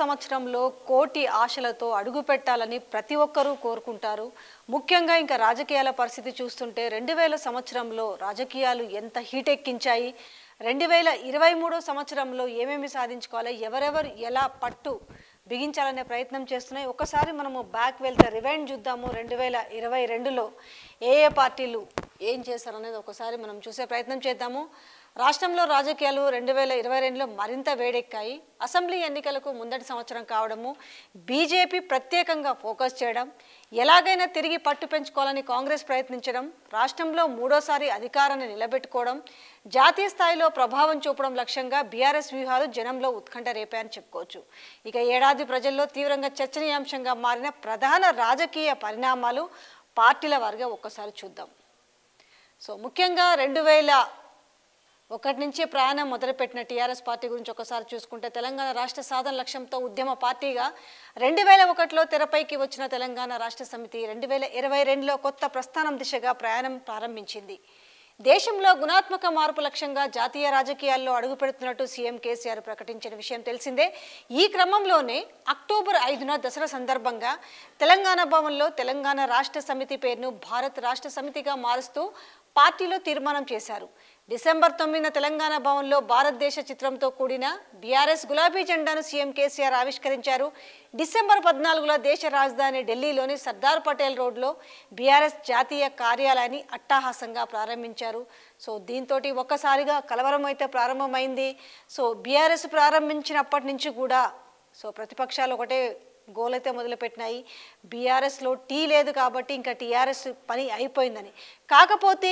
సంవత్సరంలో కోటి ఆశలతో అడుగు పెట్టాలని ప్రతి ఒక్కరూ కోరుకుంటారు ముఖ్యంగా ఇంకా రాజకీయాల పరిస్థితి చూస్తుంటే రెండు వేల సంవత్సరంలో రాజకీయాలు ఎంత హీట్ ఎక్కించాయి రెండు వేల ఇరవై మూడో సంవత్సరంలో ఏమేమి సాధించుకోవాలి ఎవరెవరు ఎలా పట్టు బిగించాలనే ప్రయత్నం చేస్తున్నాయి ఒకసారి మనము బ్యాక్ వెళ్తే రివైండ్ చూద్దాము రెండు వేల ఇరవై రెండులో ఏ ఏ పార్టీలు ఏం చేశారనేది ఒకసారి మనం చూసే ప్రయత్నం చేద్దాము రాష్ట్రంలో రాజకీయాలు రెండు వేల ఇరవై రెండులో మరింత వేడెక్కాయి అసెంబ్లీ ఎన్నికలకు ముందటి సంవత్సరం కావడము బీజేపీ ప్రత్యేకంగా ఫోకస్ చేయడం ఎలాగైనా తిరిగి పట్టు పెంచుకోవాలని కాంగ్రెస్ ప్రయత్నించడం రాష్ట్రంలో మూడోసారి అధికారాన్ని నిలబెట్టుకోవడం జాతీయ స్థాయిలో ప్రభావం చూపడం లక్ష్యంగా బీఆర్ఎస్ వ్యూహాలు జనంలో ఉత్కంఠ రేపాయని చెప్పుకోవచ్చు ఇక ఏడాది ప్రజల్లో తీవ్రంగా చర్చనీయాంశంగా మారిన ప్రధాన రాజకీయ పరిణామాలు పార్టీల వారిగా ఒక్కసారి చూద్దాం సో ముఖ్యంగా రెండు వేల ఒకటి నుంచే ప్రయాణం మొదలుపెట్టిన టీఆర్ఎస్ పార్టీ గురించి ఒకసారి చూసుకుంటే తెలంగాణ రాష్ట్ర సాధన లక్ష్యంతో ఉద్యమ పార్టీగా రెండు వేల ఒకటిలో తెరపైకి వచ్చిన తెలంగాణ రాష్ట్ర సమితి రెండు వేల ఇరవై రెండులో కొత్త ప్రస్థానం దిశగా ప్రయాణం ప్రారంభించింది దేశంలో గుణాత్మక మార్పు లక్ష్యంగా జాతీయ రాజకీయాల్లో అడుగుపెడుతున్నట్టు సీఎం కేసీఆర్ ప్రకటించిన విషయం తెలిసిందే ఈ క్రమంలోనే అక్టోబర్ ఐదున దసరా సందర్భంగా తెలంగాణ భవన్లో తెలంగాణ రాష్ట్ర సమితి పేరును భారత్ రాష్ట్ర సమితిగా మారుస్తూ పార్టీలో తీర్మానం చేశారు డిసెంబర్ తొమ్మిదిన తెలంగాణ భవన్లో భారతదేశ చిత్రంతో కూడిన బీఆర్ఎస్ గులాబీ జెండాను సీఎం కేసీఆర్ ఆవిష్కరించారు డిసెంబర్ పద్నాలుగులో దేశ రాజధాని ఢిల్లీలోని సర్దార్ పటేల్ రోడ్లో బీఆర్ఎస్ జాతీయ కార్యాలయాన్ని అట్టాహాసంగా ప్రారంభించారు సో దీంతో ఒక్కసారిగా కలవరం అయితే ప్రారంభమైంది సో బీఆర్ఎస్ ప్రారంభించినప్పటి నుంచి కూడా సో ప్రతిపక్షాలు ఒకటే గోలైతే మొదలుపెట్టినాయి బీఆర్ఎస్లో టీ లేదు కాబట్టి ఇంకా టీఆర్ఎస్ పని అయిపోయిందని కాకపోతే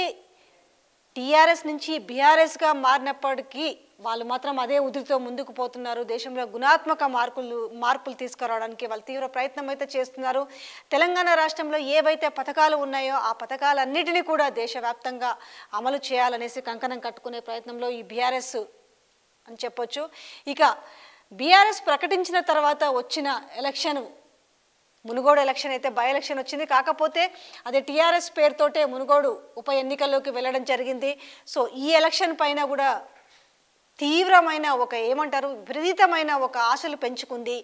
టీఆర్ఎస్ నుంచి బీఆర్ఎస్గా మారినప్పటికీ వాళ్ళు మాత్రం అదే ఉధృతితో ముందుకు పోతున్నారు దేశంలో గుణాత్మక మార్పులు మార్పులు తీసుకురావడానికి వాళ్ళు తీవ్ర ప్రయత్నం అయితే చేస్తున్నారు తెలంగాణ రాష్ట్రంలో ఏవైతే పథకాలు ఉన్నాయో ఆ పథకాలన్నిటినీ కూడా దేశవ్యాప్తంగా అమలు చేయాలనేసి కంకణం కట్టుకునే ప్రయత్నంలో ఈ బీఆర్ఎస్ అని చెప్పొచ్చు ఇక బీఆర్ఎస్ ప్రకటించిన తర్వాత వచ్చిన ఎలక్షన్ మునుగోడు ఎలక్షన్ అయితే బై ఎలక్షన్ వచ్చింది కాకపోతే అది టీఆర్ఎస్ పేరుతోటే మునుగోడు ఉప ఎన్నికల్లోకి వెళ్ళడం జరిగింది సో ఈ ఎలక్షన్ పైన కూడా తీవ్రమైన ఒక ఏమంటారు విపరీతమైన ఒక ఆశలు పెంచుకుంది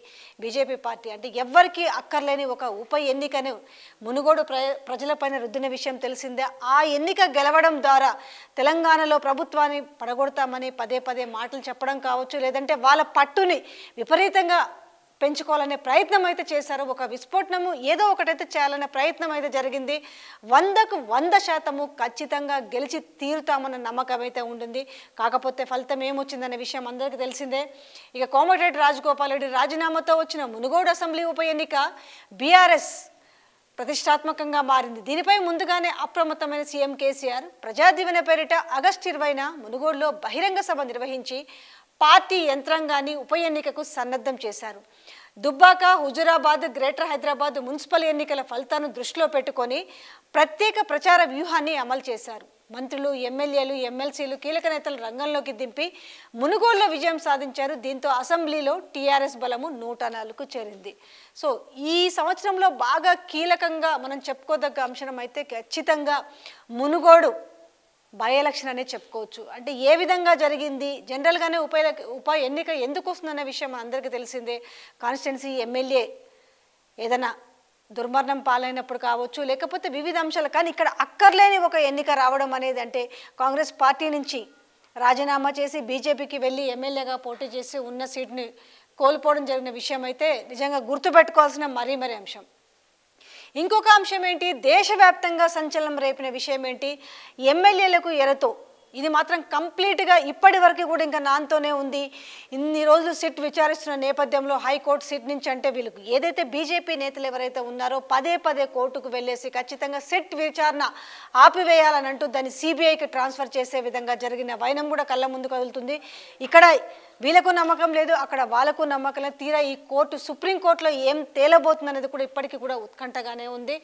బీజేపీ పార్టీ అంటే ఎవ్వరికి అక్కర్లేని ఒక ఉప ఎన్నికను మునుగోడు ప్ర ప్రజలపైన రుద్దిన విషయం తెలిసిందే ఆ ఎన్నిక గెలవడం ద్వారా తెలంగాణలో ప్రభుత్వాన్ని పడగొడతామని పదే పదే మాటలు చెప్పడం కావచ్చు లేదంటే వాళ్ళ పట్టుని విపరీతంగా పెంచుకోవాలనే ప్రయత్నం అయితే చేశారు ఒక విస్ఫోటనము ఏదో ఒకటైతే చేయాలనే ప్రయత్నం అయితే జరిగింది వందకు వంద శాతము ఖచ్చితంగా గెలిచి తీరుతామన్న నమ్మకం అయితే ఉంటుంది కాకపోతే ఫలితం ఏమొచ్చిందనే విషయం అందరికీ తెలిసిందే ఇక కోమటిరెడ్డి రాజగోపాల్ రెడ్డి రాజీనామాతో వచ్చిన మునుగోడు అసెంబ్లీ ఉప ఎన్నిక బీఆర్ఎస్ ప్రతిష్టాత్మకంగా మారింది దీనిపై ముందుగానే అప్రమత్తమైన సీఎం కేసీఆర్ ప్రజాదీవెన పేరిట ఆగస్టు ఇరవైన మునుగోడులో బహిరంగ సభ నిర్వహించి పార్టీ యంత్రాంగాన్ని ఉప ఎన్నికకు సన్నద్ధం చేశారు దుబ్బాక హుజురాబాద్ గ్రేటర్ హైదరాబాద్ మున్సిపల్ ఎన్నికల ఫలితాలను దృష్టిలో పెట్టుకొని ప్రత్యేక ప్రచార వ్యూహాన్ని అమలు చేశారు మంత్రులు ఎమ్మెల్యేలు ఎమ్మెల్సీలు కీలక నేతలు రంగంలోకి దింపి మునుగోలులో విజయం సాధించారు దీంతో అసెంబ్లీలో టీఆర్ఎస్ బలము నూట నాలుగు చేరింది సో ఈ సంవత్సరంలో బాగా కీలకంగా మనం చెప్పుకోదగ్గ అంశం అయితే ఖచ్చితంగా మునుగోడు బై ఎలక్షన్ అనేది చెప్పుకోవచ్చు అంటే ఏ విధంగా జరిగింది జనరల్గానే ఉప ఉప ఎన్నిక ఎందుకు వస్తుందన్న విషయం అందరికీ తెలిసిందే కాన్స్టిట్యున్సీ ఎమ్మెల్యే ఏదైనా దుర్మరణం పాలైనప్పుడు కావచ్చు లేకపోతే వివిధ అంశాలు కానీ ఇక్కడ అక్కర్లేని ఒక ఎన్నిక రావడం అనేది అంటే కాంగ్రెస్ పార్టీ నుంచి రాజీనామా చేసి బీజేపీకి వెళ్ళి ఎమ్మెల్యేగా పోటీ చేసి ఉన్న సీట్ని కోల్పోవడం జరిగిన విషయం అయితే నిజంగా గుర్తుపెట్టుకోవాల్సిన మరీ మరీ అంశం ఇంకొక అంశం ఏంటి దేశవ్యాప్తంగా సంచలనం రేపిన విషయం ఏంటి ఎమ్మెల్యేలకు ఎరతో ఇది మాత్రం కంప్లీట్గా ఇప్పటి వరకు కూడా ఇంకా నాన్తోనే ఉంది ఇన్ని రోజులు సిట్ విచారిస్తున్న నేపథ్యంలో హైకోర్టు సిట్ నుంచి అంటే వీళ్ళు ఏదైతే బీజేపీ నేతలు ఎవరైతే ఉన్నారో పదే పదే కోర్టుకు వెళ్ళేసి ఖచ్చితంగా సిట్ విచారణ ఆపివేయాలని అంటూ దాన్ని సిబిఐకి ట్రాన్స్ఫర్ చేసే విధంగా జరిగిన వైనం కూడా కళ్ళ ముందు కదులుతుంది ఇక్కడ వీళ్ళకు నమ్మకం లేదు అక్కడ వాళ్ళకు నమ్మకం లేదు తీరా ఈ కోర్టు సుప్రీంకోర్టులో ఏం తేలబోతుంది అనేది కూడా ఇప్పటికీ కూడా ఉత్కంఠగానే ఉంది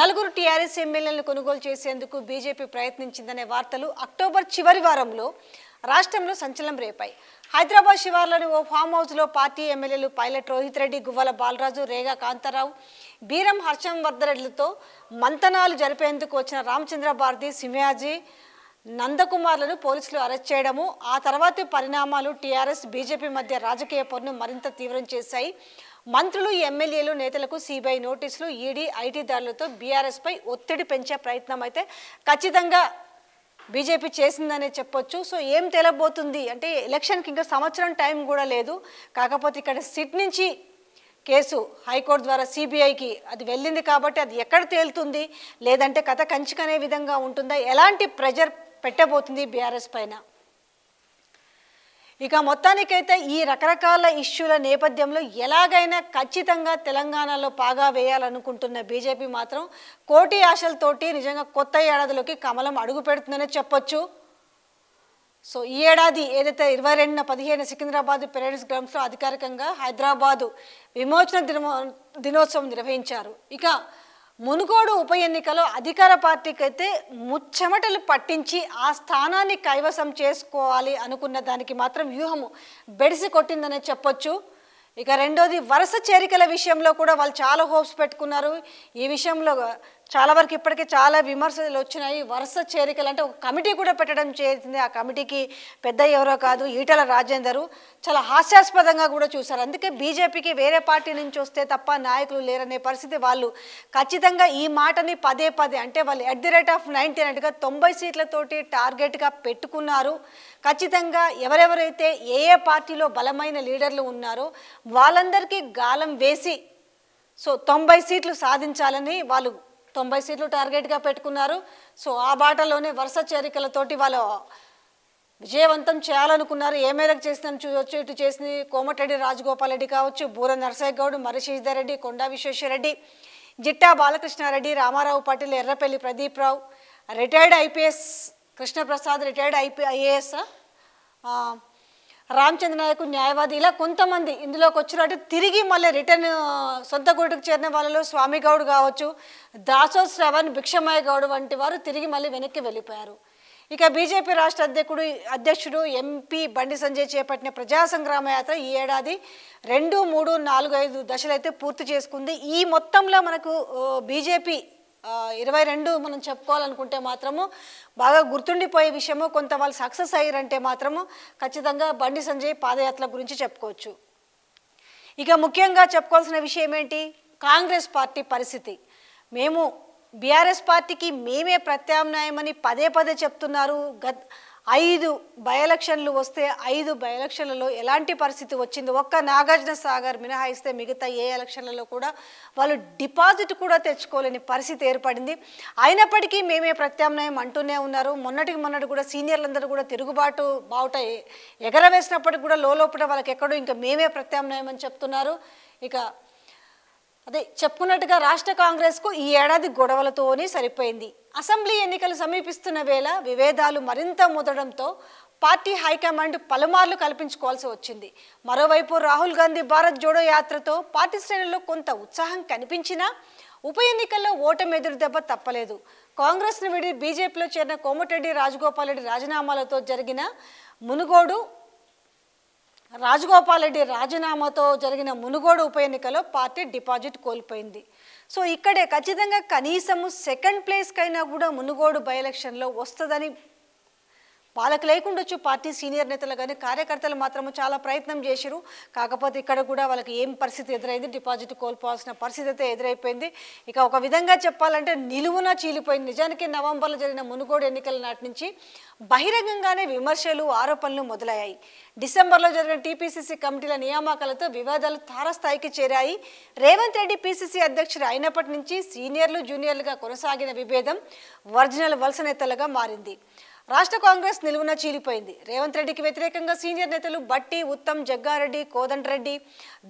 నలుగురు టీఆర్ఎస్ ఎమ్మెల్యేలను కొనుగోలు చేసేందుకు బీజేపీ ప్రయత్నించిందనే వార్తలు అక్టోబర్ చివరి వారంలో రాష్ట్రంలో సంచలనం రేపాయి హైదరాబాద్ శివార్లోని ఓ ఫామ్ హౌస్లో పార్టీ ఎమ్మెల్యేలు పైలట్ రోహిత్ రెడ్డి గువ్వల బాలరాజు రేగా కాంతారావు బీరం హర్షం వర్ధరెడ్లతో మంతనాలు జరిపేందుకు వచ్చిన రామచంద్ర భారతి సింహయాజీ నందకుమార్లను పోలీసులు అరెస్ట్ చేయడము ఆ తర్వాతి పరిణామాలు టీఆర్ఎస్ బీజేపీ మధ్య రాజకీయ పొరును మరింత తీవ్రం చేశాయి మంత్రులు ఎమ్మెల్యేలు నేతలకు సిబిఐ నోటీసులు ఈడీ ఐటీ దారులతో బీఆర్ఎస్పై ఒత్తిడి పెంచే ప్రయత్నం అయితే ఖచ్చితంగా బీజేపీ చేసిందనే చెప్పొచ్చు సో ఏం తేలబోతుంది అంటే ఎలక్షన్కి ఇంకా సంవత్సరం టైం కూడా లేదు కాకపోతే ఇక్కడ సిట్ నుంచి కేసు హైకోర్టు ద్వారా సిబిఐకి అది వెళ్ళింది కాబట్టి అది ఎక్కడ తేలుతుంది లేదంటే కథ కంచుకనే విధంగా ఉంటుందా ఎలాంటి ప్రెజర్ పెట్టబోతుంది బీఆర్ఎస్ పైన ఇక మొత్తానికైతే ఈ రకరకాల ఇష్యూల నేపథ్యంలో ఎలాగైనా ఖచ్చితంగా తెలంగాణలో పాగా వేయాలనుకుంటున్న బీజేపీ మాత్రం కోటి ఆశలతోటి నిజంగా కొత్త ఏడాదిలోకి కమలం అడుగు పెడుతుందనే చెప్పొచ్చు సో ఈ ఏడాది ఏదైతే ఇరవై రెండున పదిహేను సికింద్రాబాద్ పెరేడ్స్ గ్రౌండ్స్లో అధికారికంగా హైదరాబాదు విమోచన దినో దినోత్సవం నిర్వహించారు ఇక మునుగోడు ఉప ఎన్నికలో అధికార పార్టీకి అయితే ముచ్చమటలు పట్టించి ఆ స్థానాన్ని కైవసం చేసుకోవాలి అనుకున్న దానికి మాత్రం వ్యూహము బెడిసి కొట్టిందనే చెప్పొచ్చు ఇక రెండోది వరుస చేరికల విషయంలో కూడా వాళ్ళు చాలా హోప్స్ పెట్టుకున్నారు ఈ విషయంలో చాలా వరకు ఇప్పటికే చాలా విమర్శలు వచ్చినాయి వరుస చేరికలు అంటే ఒక కమిటీ కూడా పెట్టడం చేసింది ఆ కమిటీకి పెద్ద ఎవరో కాదు ఈటల రాజేందరు చాలా హాస్యాస్పదంగా కూడా చూశారు అందుకే బీజేపీకి వేరే పార్టీ నుంచి వస్తే తప్ప నాయకులు లేరనే పరిస్థితి వాళ్ళు ఖచ్చితంగా ఈ మాటని పదే పదే అంటే వాళ్ళు at the rate of nineteen అంటే తొంభై సీట్లతోటి టార్గెట్గా పెట్టుకున్నారు ఖచ్చితంగా ఎవరెవరైతే ఏ ఏ పార్టీలో బలమైన లీడర్లు ఉన్నారో వాళ్ళందరికీ గాలం వేసి సో తొంభై సీట్లు సాధించాలని వాళ్ళు తొంభై సీట్లు టార్గెట్గా పెట్టుకున్నారు సో ఆ బాటలోనే వరుస చేరికలతోటి వాళ్ళు విజయవంతం చేయాలనుకున్నారు ఏ మేరకు చేసినాం చూడొచ్చు ఇటు చేసిన కోమటిరెడ్డి రాజగోపాల్ రెడ్డి కావచ్చు బూర నరసాయి గౌడ్ మరి Konda Vishweshwarreddy Jitta Balakrishnareddy Ramarao Patil Errapalli Pradeep Rao retired IPS Krishnaprasad retired IP IAS Ramachandra Naik న్యాయవాది ఇలా కొంతమంది ఇందులోకి వచ్చినట్టు తిరిగి మళ్ళీ రిటర్న్ సొంత గూడుకు చేరిన వాళ్ళలో స్వామి గౌడ్ కావచ్చు దాసో శ్రవణ్ భిక్షమయ్య గౌడ్ వంటి వారు తిరిగి మళ్ళీ వెనక్కి వెళ్ళిపోయారు ఇక బీజేపీ రాష్ట్ర అధ్యక్షుడు అధ్యక్షుడు ఎంపీ బండి సంజయ్ చేపట్టిన ప్రజా సంగ్రామ యాత్ర ఈ ఏడాది రెండు మూడు నాలుగు ఐదు దశలైతే పూర్తి చేసుకుంది ఈ మొత్తంలో మనకు బీజేపీ ఇరవై రెండు మనం చెప్పుకోవాలనుకుంటే మాత్రము బాగా గుర్తుండిపోయే విషయము కొంత వాళ్ళు సక్సెస్ అయ్యారంటే మాత్రము ఖచ్చితంగా బండి సంజయ్ పాదయాత్ర గురించి చెప్పుకోవచ్చు ఇక ముఖ్యంగా చెప్పుకోవాల్సిన విషయం ఏంటి కాంగ్రెస్ పార్టీ పరిస్థితి మేము బీఆర్ఎస్ పార్టీకి మేమే ప్రత్యామ్నాయమని పదే పదే చెప్తున్నారు గత్ ఐదు బై ఎలక్షన్లు వస్తే ఐదు బై ఎలక్షన్లలో ఎలాంటి పరిస్థితి వచ్చింది ఒక్క నాగార్జున సాగర్ మినహాయిస్తే మిగతా ఏ ఎలక్షన్లలో కూడా వాళ్ళు డిపాజిట్ కూడా తెచ్చుకోలేని పరిస్థితి ఏర్పడింది అయినప్పటికీ మేమే ప్రత్యామ్నాయం అంటూనే ఉన్నారు మొన్నటికి మొన్నటి కూడా సీనియర్లందరూ కూడా తిరుగుబాటు బావుట ఎగరవేసినప్పటికి కూడా లోపల వాళ్ళకి ఎక్కడో ఇంకా మేమే ప్రత్యామ్నాయం అని చెప్తున్నారు ఇక అదే చెప్పుకున్నట్టుగా రాష్ట్ర కాంగ్రెస్కు ఈ ఏడాది గొడవలతోనే సరిపోయింది అసెంబ్లీ ఎన్నికలు సమీపిస్తున్న వేళ వివేదాలు మరింత ముదడంతో పార్టీ హైకమాండ్ పలుమార్లు కల్పించుకోవాల్సి వచ్చింది మరోవైపు రాహుల్ గాంధీ భారత్ జోడో యాత్రతో పార్టీ శ్రేణుల్లో కొంత ఉత్సాహం కనిపించినా ఉప ఎన్నికల్లో ఓటమి ఎదురు దెబ్బ తప్పలేదు కాంగ్రెస్ను విడి బీజేపీలో చేరిన కోమటిరెడ్డి రాజగోపాల్ రెడ్డి రాజీనామాలతో జరిగిన మునుగోడు రాజగోపాల్ రెడ్డి రాజీనామాతో జరిగిన మునుగోడు ఉప ఎన్నికలో పార్టీ డిపాజిట్ కోల్పోయింది సో ఇక్కడే ఖచ్చితంగా కనీసము సెకండ్ ప్లేస్కైనా కూడా మునుగోడు బై ఎలక్షన్లో వస్తుందని వాళ్ళకి లేకుండొచ్చు పార్టీ సీనియర్ నేతలు కానీ కార్యకర్తలు మాత్రము చాలా ప్రయత్నం చేశారు కాకపోతే ఇక్కడ కూడా వాళ్ళకి ఏం పరిస్థితి ఎదురైంది డిపాజిట్ కోల్పోవాల్సిన పరిస్థితి అయితే ఎదురైపోయింది ఇక ఒక విధంగా చెప్పాలంటే నిలువున చీలిపోయింది నిజానికి నవంబర్లో జరిగిన మునుగోడు ఎన్నికల నాటి నుంచి బహిరంగంగానే విమర్శలు ఆరోపణలు మొదలయ్యాయి డిసెంబర్లో జరిగిన టీపీసీసీ కమిటీల నియామకాలతో వివాదాలు తారస్థాయికి చేరాయి రేవంత్ రెడ్డి పిసిసి అధ్యక్షుడు అయినప్పటి నుంచి సీనియర్లు జూనియర్లుగా కొనసాగిన విభేదం ఒరిజినల్ వలస నేతలుగా మారింది రాష్ట్ర కాంగ్రెస్ నిలువున చీలిపోయింది రేవంత్ రెడ్డికి వ్యతిరేకంగా సీనియర్ నేతలు బట్టి ఉత్తమ్ జగ్గారెడ్డి కోదండరెడ్డి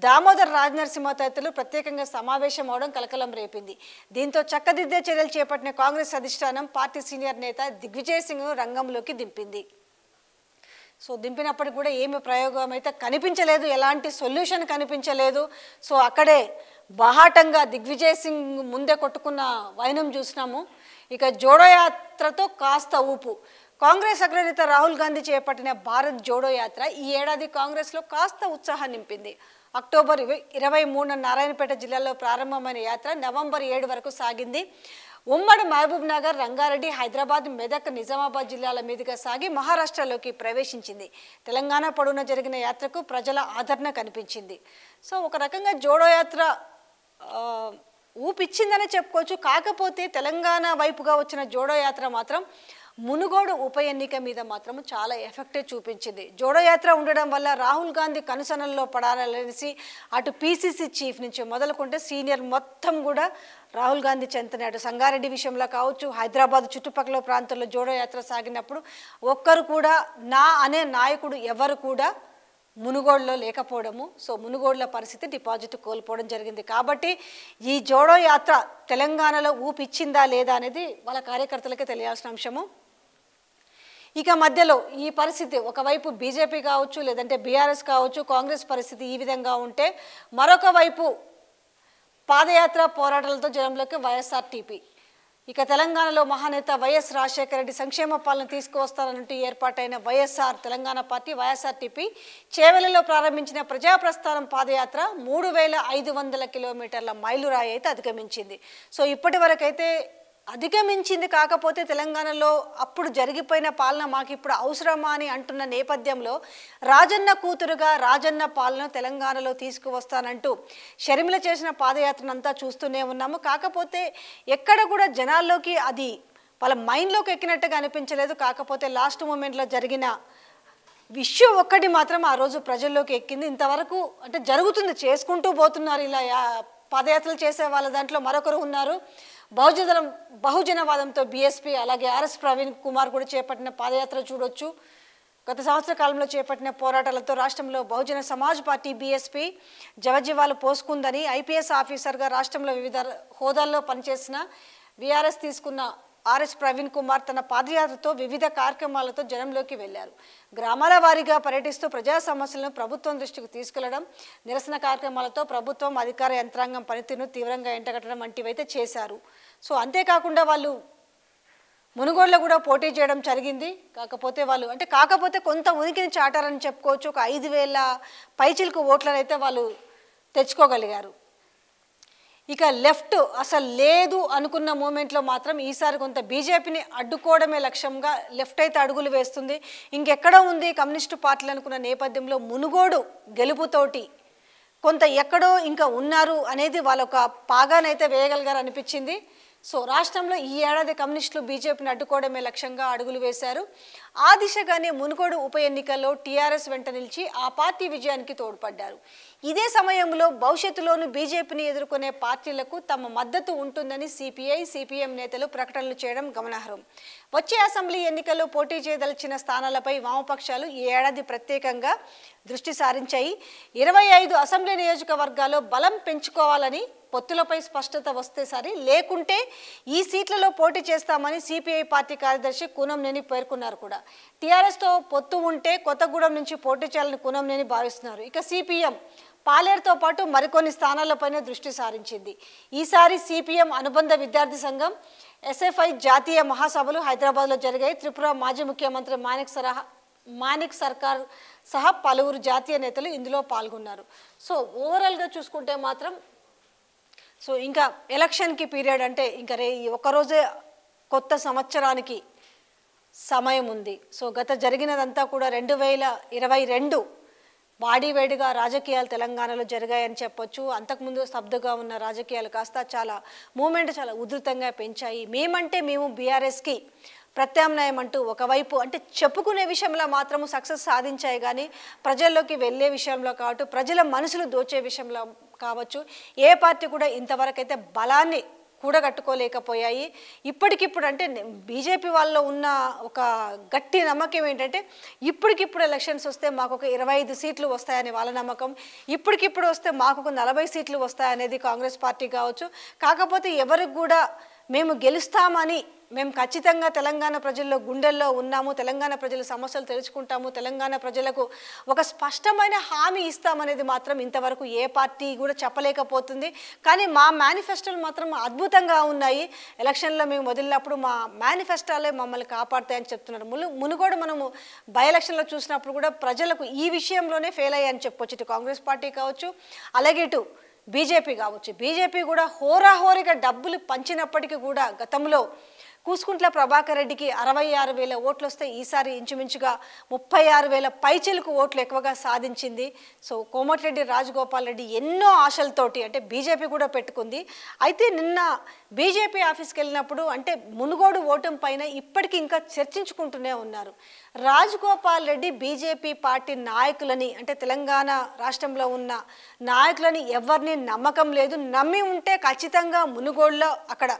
దామోదర్ రాజనరసింహ తదితరులు ప్రత్యేకంగా సమావేశం అవడం కలకలం రేపింది దీంతో చక్కదిద్దే చర్యలు చేపట్టిన కాంగ్రెస్ అధిష్టానం పార్టీ సీనియర్ నేత దిగ్విజయ్ సింగ్ రంగంలోకి దింపింది సో దింపినప్పటికి కూడా ఏమి ప్రయోగం అయితే కనిపించలేదు ఎలాంటి సొల్యూషన్ కనిపించలేదు సో అక్కడే బహాటంగా దిగ్విజయ్ సింగ్ ముందే కొట్టుకున్న వైనం చూసినాము ఇక జోడయాత్రతో కాస్త ఊపు కాంగ్రెస్ అగ్రనేత రాహుల్ గాంధీ చేపట్టిన భారత్ జోడో యాత్ర ఈ ఏడాది కాంగ్రెస్లో కాస్త ఉత్సాహం నింపింది అక్టోబర్ ఇరవై మూడున నారాయణపేట జిల్లాలో ప్రారంభమైన యాత్ర నవంబర్ ఏడు వరకు సాగింది ఉమ్మడి మహబూబ్ నగర్ రంగారెడ్డి హైదరాబాద్ మెదక్ నిజామాబాద్ జిల్లాల మీదుగా సాగి మహారాష్ట్రలోకి ప్రవేశించింది తెలంగాణ పొడవున జరిగిన యాత్రకు ప్రజల ఆదరణ కనిపించింది సో ఒక రకంగా జోడో యాత్ర ఊపిచ్చిందనే చెప్పుకోవచ్చు కాకపోతే తెలంగాణ వైపుగా వచ్చిన జోడో యాత్ర మాత్రం మునుగోడు ఉప ఎన్నిక మీద మాత్రం చాలా ఎఫెక్టే చూపించింది జోడోయాత్ర ఉండడం వల్ల రాహుల్ గాంధీ కనుసనల్లో పడాలనేసి అటు పీసీసీ చీఫ్ నుంచి మొదలుకుంటే సీనియర్ మొత్తం కూడా రాహుల్ గాంధీ చెందినాడు సంగారెడ్డి విషయంలో కావచ్చు హైదరాబాద్ చుట్టుపక్కల ప్రాంతంలో జోడోయాత్ర సాగినప్పుడు ఒక్కరు కూడా నా అనే నాయకుడు ఎవరు కూడా మునుగోడులో లేకపోవడము సో మునుగోడుల పరిస్థితి డిపాజిట్ కోల్పోవడం జరిగింది కాబట్టి ఈ జోడో యాత్ర తెలంగాణలో ఊపిచ్చిందా లేదా అనేది వాళ్ళ కార్యకర్తలకే తెలియాల్సిన అంశము ఇక మధ్యలో ఈ పరిస్థితి ఒకవైపు బీజేపీ కావచ్చు లేదంటే బీఆర్ఎస్ కావచ్చు కాంగ్రెస్ పరిస్థితి ఈ విధంగా ఉంటే మరొక వైపు పాదయాత్ర పోరాటాలతో జనంలోకి వైఎస్ఆర్టీపీ ఇక తెలంగాణలో మహానేత వైఎస్ రాజశేఖర రెడ్డి సంక్షేమ పాలన తీసుకువస్తారంటూ ఏర్పాటైన వైఎస్ఆర్ తెలంగాణ పార్టీ వైఎస్ఆర్టీపీ చేవెలలో ప్రారంభించిన ప్రజాప్రస్థానం పాదయాత్ర మూడు వేల ఐదు వందల కిలోమీటర్ల మైలురాయి అయితే అధిగమించింది సో ఇప్పటి వరకైతే అధిగమించింది కాకపోతే తెలంగాణలో అప్పుడు జరిగిపోయిన పాలన మాకు ఇప్పుడు అవసరమా అని అంటున్న నేపథ్యంలో రాజన్న కూతురుగా రాజన్న పాలన తెలంగాణలో తీసుకువస్తానంటూ షర్మిల చేసిన పాదయాత్రనంతా చూస్తూనే ఉన్నాము కాకపోతే ఎక్కడ కూడా జనాల్లోకి అది వాళ్ళ మైండ్లోకి ఎక్కినట్టుగా అనిపించలేదు కాకపోతే లాస్ట్ మూమెంట్లో జరిగిన విషయం ఒక్కటి మాత్రం ఆ రోజు ప్రజల్లోకి ఎక్కింది ఇంతవరకు అంటే జరుగుతుంది చేసుకుంటూ పోతున్నారు ఇలా పాదయాత్రలు చేసే వాళ్ళ దాంట్లో మరొకరు ఉన్నారు బహుజనం బహుజనవాదంతో బీఎస్పీ అలాగే ఆర్ఎస్ ప్రవీణ్ కుమార్ కూడా చేపట్టిన పాదయాత్ర చూడొచ్చు గత సంవత్సర కాలంలో చేపట్టిన పోరాటాలతో రాష్ట్రంలో బహుజన సమాజ్ పార్టీ బీఎస్పీ జవజీవాలు పోసుకుందని ఐపీఎస్ ఆఫీసర్గా రాష్ట్రంలో వివిధ హోదాల్లో పనిచేసిన విఆర్ఎస్ తీసుకున్న ఆర్ఎస్ ప్రవీణ్ కుమార్ తన పాదయాత్రతో వివిధ కార్యక్రమాలతో జనంలోకి వెళ్లారు గ్రామాల వారీగా పర్యటిస్తూ ప్రజా సమస్యలను ప్రభుత్వం దృష్టికి తీసుకెళ్లడం నిరసన కార్యక్రమాలతో ప్రభుత్వం అధికార యంత్రాంగం పనితీరును తీవ్రంగా ఎంటగట్టడం వంటివైతే చేశారు సో అంతేకాకుండా వాళ్ళు మునుగోడులో కూడా పోటీ చేయడం జరిగింది కాకపోతే వాళ్ళు అంటే కాకపోతే కొంత ఉనికిని చాటారని చెప్పుకోవచ్చు ఒక ఐదు వేల పైచిలకు ఓట్లను అయితే వాళ్ళు తెచ్చుకోగలిగారు ఇక లెఫ్ట్ అసలు లేదు అనుకున్న మూమెంట్లో మాత్రం ఈసారి కొంత బీజేపీని అడ్డుకోవడమే లక్ష్యంగా లెఫ్ట్ అయితే అడుగులు వేస్తుంది ఇంకెక్కడ ఉంది కమ్యూనిస్టు పార్టీలు అనుకున్న నేపథ్యంలో మునుగోడు గెలుపుతోటి కొంత ఎక్కడో ఇంకా ఉన్నారు అనేది వాళ్ళొక పాగానైతే వేయగలిగారు అనిపించింది సో రాష్ట్రంలో ఈ ఏడాది కమ్యూనిస్టులు బీజేపీని అడ్డుకోవడమే లక్ష్యంగా అడుగులు వేశారు ఆ దిశగానే మునుగోడు ఉప ఎన్నికల్లో టీఆర్ఎస్ వెంట నిలిచి ఆ పార్టీ విజయానికి తోడ్పడ్డారు ఇదే సమయంలో భవిష్యత్తులోనూ బీజేపీని ఎదుర్కొనే పార్టీలకు తమ మద్దతు ఉంటుందని సిపిఐ సిపిఎం నేతలు ప్రకటనలు చేయడం గమనార్హం వచ్చే అసెంబ్లీ ఎన్నికల్లో పోటీ చేయదలిచిన స్థానాలపై వామపక్షాలు ఈ ఏడాది ప్రత్యేకంగా దృష్టి సారించాయి ఇరవై ఐదు అసెంబ్లీ నియోజకవర్గాల్లో బలం పెంచుకోవాలని పొత్తులపై స్పష్టత వస్తే సరే లేకుంటే ఈ సీట్లలో పోటీ చేస్తామని సిపిఐ పార్టీ కార్యదర్శి కూనంనేని పేర్కొన్నారు కూడా టీఆర్ఎస్తో పొత్తు ఉంటే కొత్తగూడెం నుంచి పోటీ చేయాలని కూనంనేని భావిస్తున్నారు ఇక సిపిఎం పాలేరుతో పాటు మరికొన్ని స్థానాలపైనే దృష్టి సారించింది ఈసారి సిపిఎం అనుబంధ విద్యార్థి సంఘం ఎస్ఎఫ్ఐ జాతీయ మహాసభలు హైదరాబాద్లో జరిగాయి త్రిపుర మాజీ ముఖ్యమంత్రి మానిక్ సరహా మానిక్ సర్కార్ సహా పలువురు జాతీయ నేతలు ఇందులో పాల్గొన్నారు సో ఓవరాల్గా చూసుకుంటే మాత్రం సో ఇంకా ఎలక్షన్కి పీరియడ్ అంటే ఇంకా రే ఒకరోజే కొత్త సంవత్సరానికి సమయం ఉంది సో గత జరిగినదంతా కూడా రెండు వేల ఇరవై రెండు వాడివేడిగా రాజకీయాలు తెలంగాణలో జరిగాయని చెప్పొచ్చు అంతకుముందు స్తబ్దుగా ఉన్న రాజకీయాలు కాస్త చాలా మూమెంట్ చాలా ఉధృతంగా పెంచాయి మేమంటే మేము బీఆర్ఎస్కి ప్రత్యామ్నాయం అంటూ ఒకవైపు అంటే చెప్పుకునే విషయంలో మాత్రము సక్సెస్ సాధించాయి కానీ ప్రజల్లోకి వెళ్ళే విషయంలో కావచ్చు ప్రజల మనసులు దోచే విషయంలో కావచ్చు ఏ పార్టీ కూడా ఇంతవరకైతే బలాన్ని కూడగట్టుకోలేకపోయాయి ఇప్పటికిప్పుడు అంటే బీజేపీ వాళ్ళలో ఉన్న ఒక గట్టి నమ్మకం ఏంటంటే ఇప్పటికిప్పుడు ఎలక్షన్స్ వస్తే మాకు ఒక ఇరవై ఐదు సీట్లు వస్తాయని వాళ్ళ నమ్మకం ఇప్పటికిప్పుడు వస్తే మాకు ఒక నలభై సీట్లు వస్తాయనేది కాంగ్రెస్ పార్టీ కావచ్చు కాకపోతే ఎవరికి కూడా మేము గెలుస్తామని మేము ఖచ్చితంగా తెలంగాణ ప్రజల్లో గుండెల్లో ఉన్నాము తెలంగాణ ప్రజల సమస్యలు తెలుసుకుంటాము తెలంగాణ ప్రజలకు ఒక స్పష్టమైన హామీ ఇస్తామనేది మాత్రం ఇంతవరకు ఏ పార్టీ కూడా చెప్పలేకపోతుంది కానీ మా మేనిఫెస్టోలు మాత్రం అద్భుతంగా ఉన్నాయి ఎలక్షన్లో మేము వదిలినప్పుడు మా మేనిఫెస్టోలే మమ్మల్ని కాపాడుతాయని చెప్తున్నారు మును మునుగోడు మనము బై ఎలక్షన్లో చూసినప్పుడు కూడా ప్రజలకు ఈ విషయంలోనే ఫెయిల్ అయ్యాయని చెప్పొచ్చు కాంగ్రెస్ పార్టీ కావచ్చు అలాగే ఇటు బీజేపీ కావచ్చు బీజేపీ కూడా హోరాహోరీగా డబ్బులు పంచినప్పటికీ కూడా గతంలో కూసుకుంట్ల ప్రభాకర్ రెడ్డికి అరవై ఆరు వేల ఓట్లు వస్తే ఈసారి ఇంచుమించుగా ముప్పై ఆరు వేల పైచెలకు ఓట్లు ఎక్కువగా సాధించింది సో కోమటిరెడ్డి రాజగోపాల్ రెడ్డి ఎన్నో ఆశలతోటి అంటే బీజేపీ కూడా పెట్టుకుంది అయితే నిన్న బీజేపీ ఆఫీస్కి వెళ్ళినప్పుడు అంటే మునుగోడు ఓటం పైన ఇప్పటికీ ఇంకా చర్చించుకుంటూనే ఉన్నారు రాజగోపాల్ రెడ్డి బీజేపీ పార్టీ నాయకులని అంటే తెలంగాణ రాష్ట్రంలో ఉన్న నాయకులని ఎవరిని నమ్మకం లేదు నమ్మి ఉంటే ఖచ్చితంగా మునుగోడులో అక్కడ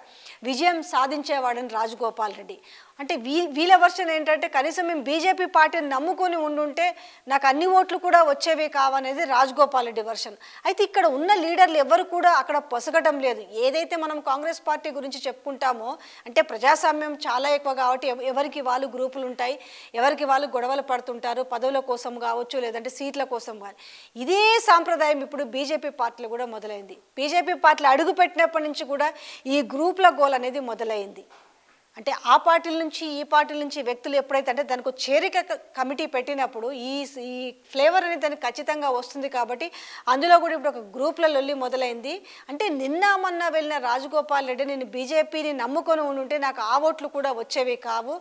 విజయం సాధించేవాడని రాజగోపాల్ రెడ్డి అంటే వీ వీళ్ళ వర్షన్ ఏంటంటే కనీసం మేము బీజేపీ పార్టీని నమ్ముకొని ఉండుంటే నాకు అన్ని ఓట్లు కూడా వచ్చేవి కావనేది రాజగోపాల్ రెడ్డి వర్షన్ అయితే ఇక్కడ ఉన్న లీడర్లు ఎవరు కూడా అక్కడ పొసగటం లేదు ఏదైతే మనం కాంగ్రెస్ పార్టీ గురించి చెప్పుకుంటామో అంటే ప్రజాస్వామ్యం చాలా ఎక్కువ కాబట్టి ఎవరికి వాళ్ళు గ్రూపులు ఉంటాయి ఎవరికి వాళ్ళు గొడవలు పడుతుంటారు పదవుల కోసం కావచ్చు లేదంటే సీట్ల కోసం కానీ ఇదే సాంప్రదాయం ఇప్పుడు బీజేపీ పార్టీలు కూడా మొదలైంది బీజేపీ పార్టీలు అడుగుపెట్టినప్పటి నుంచి కూడా ఈ గ్రూప్ల గోల్ అనేది మొదలైంది అంటే ఆ పార్టీల నుంచి ఈ పార్టీల నుంచి వ్యక్తులు ఎప్పుడైతే అంటే దానికి చేరిక కమిటీ పెట్టినప్పుడు ఈ ఈ ఫ్లేవర్ అనేది దానికి ఖచ్చితంగా వస్తుంది కాబట్టి అందులో కూడా ఇప్పుడు ఒక గ్రూప్ల లొల్లి మొదలైంది అంటే నిన్న మొన్న వెళ్ళిన రాజగోపాల్ రెడ్డి నేను బీజేపీని నమ్ముకొని ఉంటే నాకు ఆ ఓట్లు కూడా వచ్చేవి కావు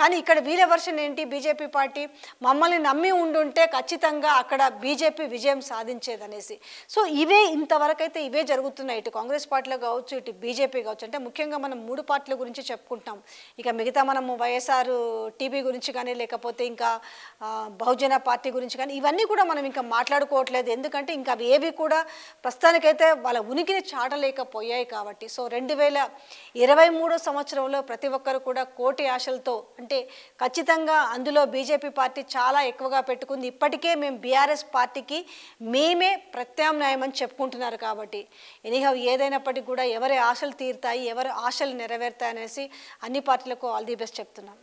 కానీ ఇక్కడ వీళ్ళ వర్షన్ ఏంటి బీజేపీ పార్టీ మమ్మల్ని నమ్మి ఉండుంటే ఖచ్చితంగా అక్కడ బీజేపీ విజయం సాధించేదనేసి సో ఇవే ఇంతవరకు అయితే ఇవే జరుగుతున్నాయి ఇటు కాంగ్రెస్ పార్టీలో కావచ్చు ఇటు బీజేపీ కావచ్చు అంటే ముఖ్యంగా మనం మూడు పార్టీల గురించి చెప్పుకుంటాం ఇక మిగతా మనము వైఎస్ఆర్ టీవీ గురించి కానీ లేకపోతే ఇంకా బహుజన పార్టీ గురించి కానీ ఇవన్నీ కూడా మనం ఇంకా మాట్లాడుకోవట్లేదు ఎందుకంటే ఇంకా అవి ఏవి కూడా ప్రస్తుతానికైతే వాళ్ళ ఉనికిని చాటలేకపోయాయి కాబట్టి సో రెండు వేల ఇరవై మూడో సంవత్సరంలో ప్రతి ఒక్కరు కూడా కోటి ఆశలతో అంటే ఖచ్చితంగా అందులో బీజేపీ పార్టీ చాలా ఎక్కువగా పెట్టుకుంది ఇప్పటికే మేము బీఆర్ఎస్ పార్టీకి మేమే ప్రత్యామ్నాయం అని చెప్పుకుంటున్నారు కాబట్టి ఎనీహవ్ ఏదైనప్పటికీ కూడా ఎవరి ఆశలు తీరుతాయి ఎవరి ఆశలు నెరవేరుతాయి అనేసి అన్ని పార్టీలకు ఆల్ ది బెస్ట్ చెప్తున్నాను